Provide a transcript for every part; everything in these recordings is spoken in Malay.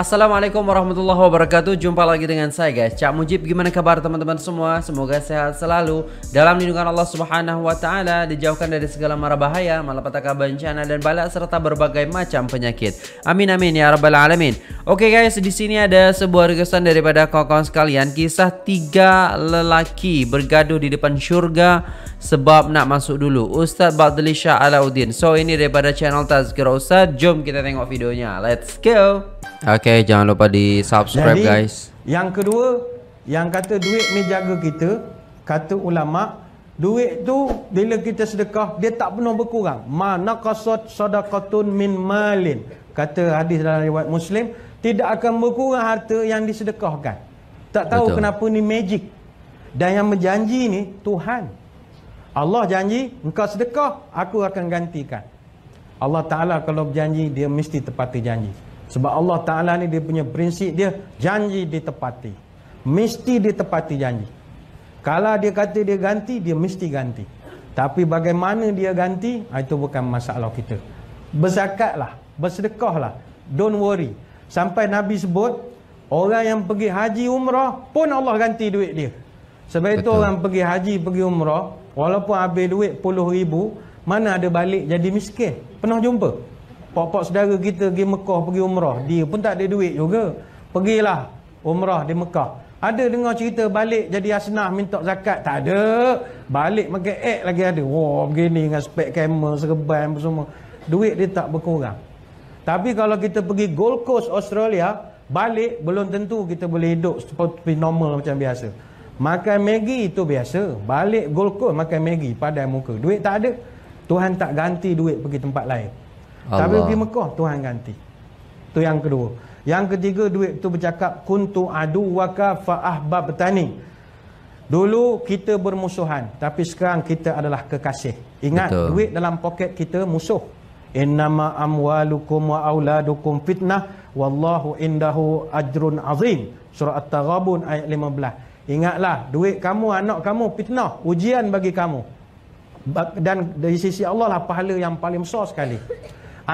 Assalamualaikum warahmatullahi wabarakatuh Jumpa lagi dengan saya guys Cak Mujib gimana kabar teman-teman semua Semoga sehat selalu Dalam lindungan Allah subhanahu wa ta'ala Dijauhkan dari segala mara bahaya Malapetaka bencana dan balak Serta berbagai macam penyakit Amin amin ya rabbal alamin Oke okay, guys di sini ada sebuah requestan daripada kawan-kawan sekalian Kisah tiga lelaki bergaduh di depan syurga Sebab nak masuk dulu Ustaz Badlisha Alauddin So ini daripada channel Tazkira Ustaz Jom kita tengok videonya Let's go Oke okay. Okay jangan lupa di subscribe Jadi, guys Yang kedua Yang kata duit ni jaga kita Kata ulama Duit tu bila kita sedekah Dia tak pernah berkurang Mana kasut sadaqatun min malin Kata hadis dalam riwayat muslim Tidak akan berkurang harta yang disedekahkan Tak tahu Betul. kenapa ni magic Dan yang menjanji ni Tuhan Allah janji engkau sedekah Aku akan gantikan Allah Ta'ala kalau berjanji Dia mesti tepati janji sebab Allah Ta'ala ni dia punya prinsip dia Janji ditepati Mesti ditepati janji Kalau dia kata dia ganti, dia mesti ganti Tapi bagaimana dia ganti ah, Itu bukan masalah kita Berzakat lah, bersedekah lah Don't worry Sampai Nabi sebut Orang yang pergi haji umrah pun Allah ganti duit dia Sebab Betul. itu orang pergi haji pergi umrah Walaupun habis duit puluh ribu Mana ada balik jadi miskin Pernah jumpa? Pak-pak saudara kita pergi Mekah pergi umrah Dia pun tak ada duit juga Pergilah umrah di Mekah Ada dengar cerita balik jadi asnah minta zakat Tak ada Balik pakai ek lagi ada Wah wow, begini dengan spek kamer serban semua Duit dia tak berkurang Tapi kalau kita pergi Gold Coast Australia Balik belum tentu kita boleh hidup seperti normal macam biasa Makan Maggi itu biasa Balik Gold Coast makan Maggi padai muka Duit tak ada Tuhan tak ganti duit pergi tempat lain Allah. Tapi pergi Mekah Tuhan ganti. Tu yang kedua. Yang ketiga duit tu bercakap kuntu adu waka fa ahbab tani. Dulu kita bermusuhan tapi sekarang kita adalah kekasih. Ingat Betul. duit dalam poket kita musuh. Innama amwalukum wa auladukum fitnah wallahu indahu ajrun azim. Surah At-Taghabun ayat 15. Ingatlah duit kamu anak kamu fitnah, ujian bagi kamu. Dan dari sisi Allah lah pahala yang paling besar sekali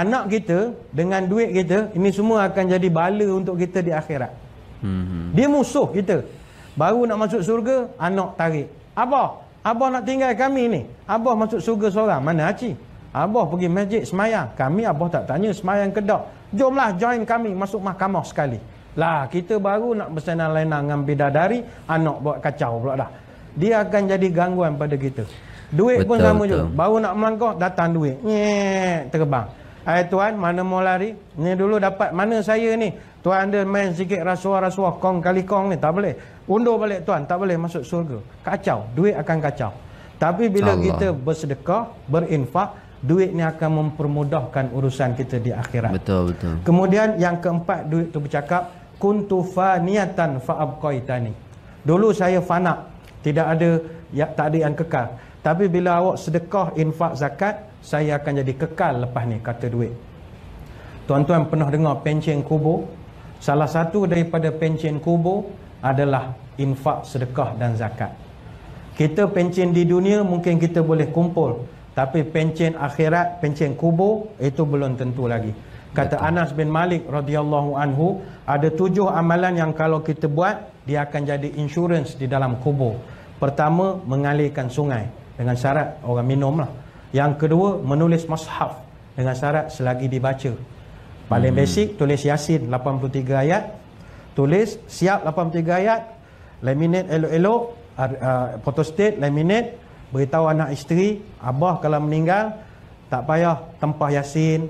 anak kita dengan duit kita ini semua akan jadi bala untuk kita di akhirat. Hmm. Dia musuh kita. Baru nak masuk surga, anak tarik. Abah, abah nak tinggal kami ni. Abah masuk surga seorang, mana Haji? Abah pergi masjid semayang. Kami abah tak tanya semayang kedok. Jomlah join kami masuk mahkamah sekali. Lah, kita baru nak bersenang lena dengan bidadari, anak buat kacau pula dah. Dia akan jadi gangguan pada kita. Duit betul, pun sama betul. juga. Baru nak melangkah, datang duit. Nyeek, terbang. Hai tuan, mana mau lari? Ni dulu dapat mana saya ni? Tuan anda main sikit rasuah-rasuah kong kali kong ni, tak boleh. Undur balik tuan, tak boleh masuk surga. Kacau, duit akan kacau. Tapi bila Allah. kita bersedekah, berinfak, duit ni akan mempermudahkan urusan kita di akhirat. Betul, betul. Kemudian yang keempat duit tu bercakap, kuntu faniatan fa'abqaitani. Dulu saya fana, tidak ada ya, tak ada yang kekal. Tapi bila awak sedekah, infak, zakat, saya akan jadi kekal lepas ni kata duit tuan-tuan pernah dengar pencen kubur salah satu daripada pencen kubur adalah infak sedekah dan zakat kita pencen di dunia mungkin kita boleh kumpul tapi pencen akhirat pencen kubur itu belum tentu lagi kata Betul. Anas bin Malik radhiyallahu anhu ada tujuh amalan yang kalau kita buat dia akan jadi insurance di dalam kubur pertama mengalirkan sungai dengan syarat orang minum lah yang kedua, menulis mushaf dengan syarat selagi dibaca. Paling hmm. basic, tulis Yasin 83 ayat. Tulis siap 83 ayat. Laminate elok-elok. Uh, photostate, uh, laminate. Beritahu anak isteri, Abah kalau meninggal, tak payah tempah Yasin.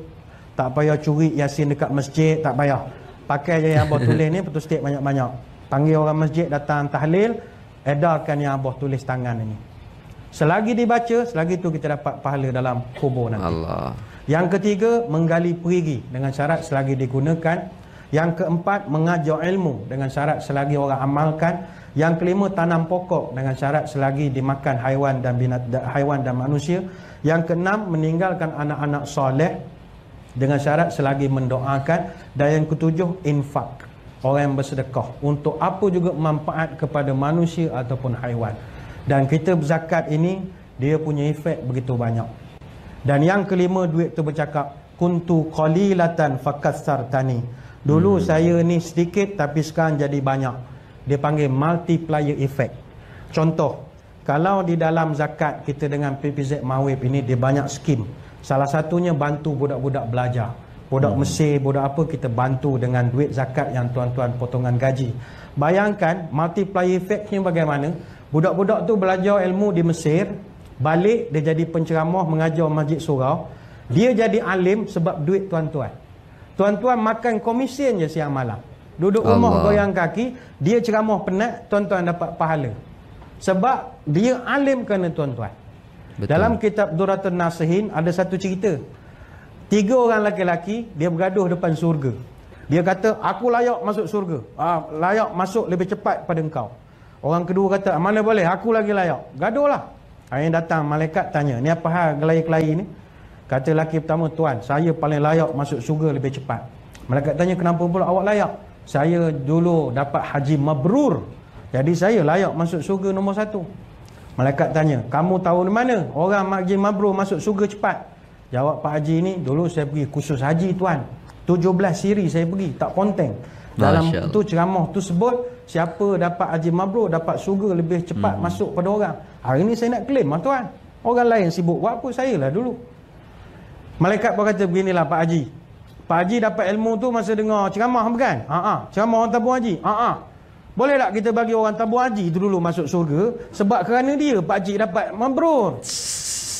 Tak payah curi Yasin dekat masjid, tak payah. Pakai je yang Abah tulis ni, photostate banyak-banyak. Panggil orang masjid datang tahlil, edarkan yang Abah tulis tangan ni. Selagi dibaca, selagi itu kita dapat pahala dalam kubur nanti. Allah. Yang ketiga, menggali perigi dengan syarat selagi digunakan. Yang keempat, mengajar ilmu dengan syarat selagi orang amalkan. Yang kelima, tanam pokok dengan syarat selagi dimakan haiwan dan binat, haiwan dan manusia. Yang keenam, meninggalkan anak-anak soleh dengan syarat selagi mendoakan. Dan yang ketujuh, infak. Orang yang bersedekah. Untuk apa juga manfaat kepada manusia ataupun haiwan. Dan kita berzakat ini dia punya efek begitu banyak. Dan yang kelima duit tu bercakap kuntu qalilatan fakassartani. Dulu hmm. saya ni sedikit tapi sekarang jadi banyak. Dia panggil multiplier effect. Contoh, kalau di dalam zakat kita dengan PPZ Mawib ini dia banyak skim. Salah satunya bantu budak-budak belajar. Budak hmm. Mesir, budak apa kita bantu dengan duit zakat yang tuan-tuan potongan gaji. Bayangkan multiplier effect ni bagaimana? Budak-budak tu belajar ilmu di Mesir, balik dia jadi penceramah mengajar masjid surau. Dia jadi alim sebab duit tuan-tuan. Tuan-tuan makan komisen je siang malam. Duduk rumah goyang kaki, dia ceramah penat, tuan-tuan dapat pahala. Sebab dia alim kerana tuan-tuan. Dalam kitab Duratul Nasihin ada satu cerita. Tiga orang lelaki-lelaki dia bergaduh depan surga. Dia kata, aku layak masuk surga. Ah, layak masuk lebih cepat pada engkau. Orang kedua kata, ah, mana boleh, aku lagi layak. Gaduh lah. Akhirnya datang malaikat tanya, ni apa hal gelai-gelai ni? Kata lelaki pertama, tuan, saya paling layak masuk syurga lebih cepat. Malaikat tanya, kenapa pula awak layak? Saya dulu dapat haji mabrur. Jadi saya layak masuk syurga nombor satu. Malaikat tanya, kamu tahu di mana orang haji mabrur masuk syurga cepat? Jawab Pak Haji ni, dulu saya pergi khusus haji tuan. 17 siri saya pergi, tak konteng. Dalam Masya tu ceramah tu sebut siapa dapat haji mabrur dapat syurga lebih cepat hmm. masuk pada orang. Hari ni saya nak claim lah tuan. Orang lain sibuk buat apa saya lah dulu. Malaikat pun kata beginilah Pak Haji. Pak Haji dapat ilmu tu masa dengar ceramah bukan? Ha ah, ceramah orang tabung haji. Ha ah. Boleh tak kita bagi orang tabung haji tu dulu masuk syurga sebab kerana dia Pak Haji dapat mabrur.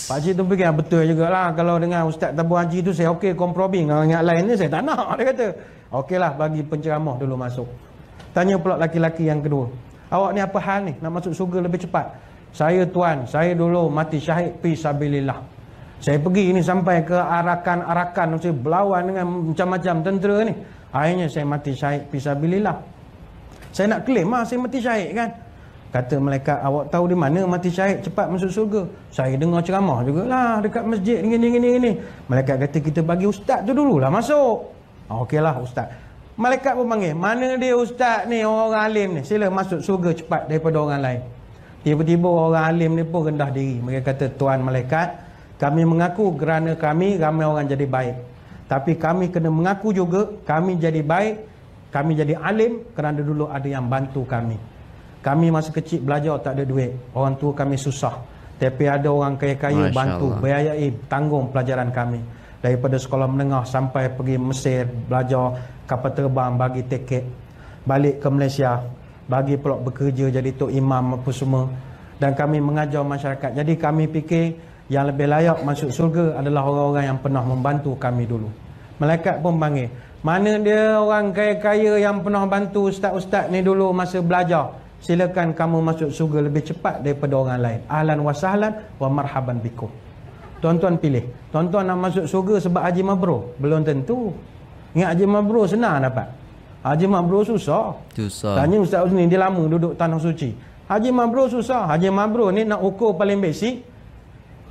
Pak cik tu fikir ah, betul lah. kalau dengan ustaz tabu haji tu saya okey kompromi dengan yang lain ni saya tak nak dia kata. lah bagi penceramah dulu masuk. Tanya pula laki-laki yang kedua. Awak ni apa hal ni nak masuk syurga lebih cepat? Saya tuan, saya dulu mati syahid fi sabilillah. Saya pergi ni sampai ke arakan-arakan saya berlawan dengan macam-macam tentera ni. Akhirnya saya mati syahid fi sabilillah. Saya nak claim lah saya mati syahid kan. Kata mereka awak tahu di mana mati syahid cepat masuk surga? Saya dengar ceramah juga lah dekat masjid ni, ni, ni, ni. Malaikat kata, kita bagi ustaz tu dulu dululah masuk. Ah, Okeylah ustaz. Mereka pun panggil, mana dia ustaz ni, orang alim ni? Sila masuk surga cepat daripada orang lain. Tiba-tiba orang alim ni pun rendah diri. Mereka kata, Tuan mereka kami mengaku kerana kami ramai orang jadi baik. Tapi kami kena mengaku juga, kami jadi baik, kami jadi alim kerana dulu ada yang bantu kami. Kami masa kecil belajar tak ada duit. Orang tua kami susah. Tapi ada orang kaya-kaya bantu, Allah. biayai, tanggung pelajaran kami. Daripada sekolah menengah sampai pergi Mesir, belajar kapal terbang, bagi tiket. Balik ke Malaysia, bagi pulak bekerja jadi Tok Imam apa semua. Dan kami mengajar masyarakat. Jadi kami fikir yang lebih layak masuk surga adalah orang-orang yang pernah membantu kami dulu. Malaikat pun panggil. Mana dia orang kaya-kaya yang pernah bantu ustaz-ustaz ni dulu masa belajar? silakan kamu masuk syurga lebih cepat daripada orang lain. Ahlan wa sahlan wa marhaban bikum. Tuan-tuan pilih. Tuan-tuan nak masuk syurga sebab Haji Mabrur? Belum tentu. Ingat Haji Mabrur senang dapat. Haji Mabrur susah. Susah. Tanya Ustaz Husni dia lama duduk tanah suci. Haji Mabrur susah. Haji Mabrur ni nak ukur paling basic.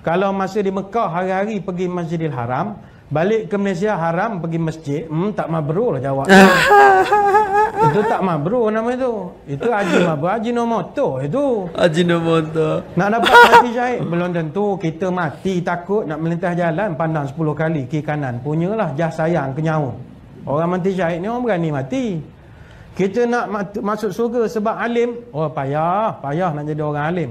Kalau masa di Mekah hari-hari pergi Masjidil Haram, balik ke Malaysia haram pergi masjid, hmm, tak mabrur lah jawab. itu tak mabru nama itu. Itu Haji Mabru, Haji Nomoto itu. Haji Nomoto. Nak dapat mati syahid? Belum tentu. Kita mati takut nak melintas jalan, pandang 10 kali kiri kanan. Punyalah jah sayang, kenyawa. Orang mati syahid ni orang berani mati. Kita nak masuk syurga sebab alim, oh payah, payah nak jadi orang alim.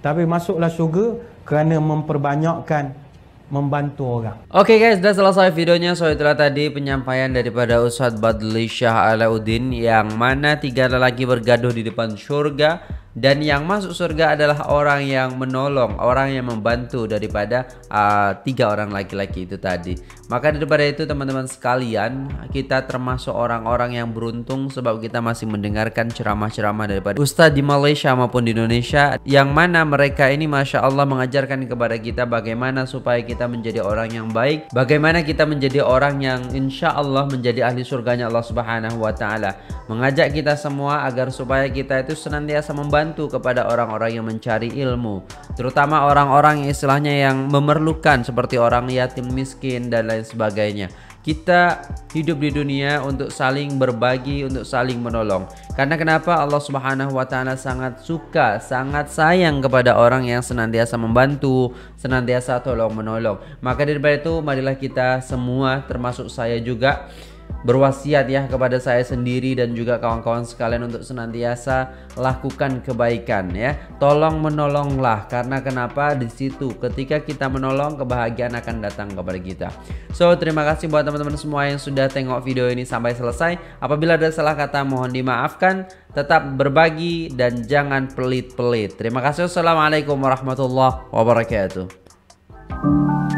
Tapi masuklah syurga kerana memperbanyakkan membantu orang. Oke okay guys, sudah selesai videonya. So itulah tadi penyampaian daripada Ustadz Badli Syah Alauddin yang mana tiga lelaki bergaduh di depan surga dan yang masuk surga adalah orang yang menolong, orang yang membantu daripada uh, tiga orang laki-laki itu tadi. Maka daripada itu teman-teman sekalian, kita termasuk orang-orang yang beruntung sebab kita masih mendengarkan ceramah-ceramah daripada ustadz di Malaysia maupun di Indonesia yang mana mereka ini Masya Allah mengajarkan kepada kita bagaimana supaya kita menjadi orang yang baik, bagaimana kita menjadi orang yang insya Allah menjadi ahli surganya Allah Subhanahu wa Ta'ala. Mengajak kita semua agar supaya kita itu senantiasa membantu kepada orang-orang yang mencari ilmu, terutama orang-orang yang istilahnya yang memerlukan seperti orang yatim miskin dan lain lain sebagainya. Kita hidup di dunia untuk saling berbagi, untuk saling menolong. Karena kenapa Allah Subhanahu wa taala sangat suka, sangat sayang kepada orang yang senantiasa membantu, senantiasa tolong menolong. Maka daripada itu marilah kita semua termasuk saya juga berwasiat ya kepada saya sendiri dan juga kawan-kawan sekalian untuk senantiasa lakukan kebaikan ya. Tolong menolonglah karena kenapa di situ ketika kita menolong kebahagiaan akan datang kepada kita. So, terima kasih buat teman-teman semua yang sudah tengok video ini sampai selesai. Apabila ada salah kata mohon dimaafkan, tetap berbagi dan jangan pelit-pelit. Terima kasih. Wassalamualaikum warahmatullahi wabarakatuh.